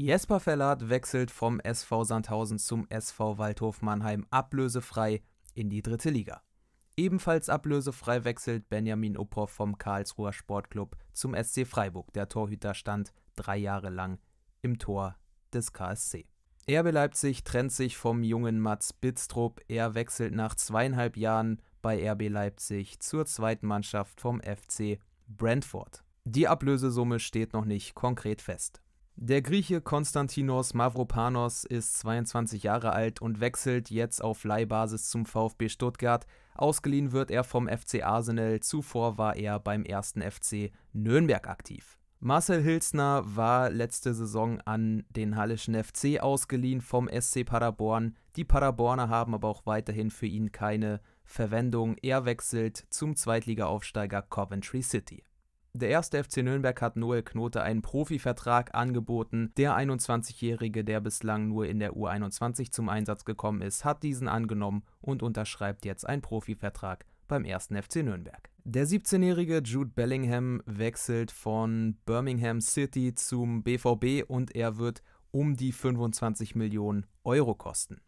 Jesper Verlat wechselt vom SV Sandhausen zum SV Waldhof Mannheim ablösefrei in die dritte Liga. Ebenfalls ablösefrei wechselt Benjamin Uphoff vom Karlsruher Sportclub zum SC Freiburg. Der Torhüter stand drei Jahre lang im Tor des KSC. RB Leipzig trennt sich vom jungen Mats Bitztrup. Er wechselt nach zweieinhalb Jahren bei RB Leipzig zur zweiten Mannschaft vom FC Brentford. Die Ablösesumme steht noch nicht konkret fest. Der Grieche Konstantinos Mavropanos ist 22 Jahre alt und wechselt jetzt auf Leihbasis zum VfB Stuttgart. Ausgeliehen wird er vom FC Arsenal, zuvor war er beim ersten FC Nürnberg aktiv. Marcel Hilsner war letzte Saison an den Hallischen FC ausgeliehen vom SC Paderborn. Die Paderborner haben aber auch weiterhin für ihn keine Verwendung. Er wechselt zum Zweitligaaufsteiger Coventry City. Der erste FC Nürnberg hat Noel Knote einen Profivertrag angeboten. Der 21-Jährige, der bislang nur in der U21 zum Einsatz gekommen ist, hat diesen angenommen und unterschreibt jetzt einen Profivertrag beim ersten FC Nürnberg. Der 17-jährige Jude Bellingham wechselt von Birmingham City zum BVB und er wird um die 25 Millionen Euro kosten.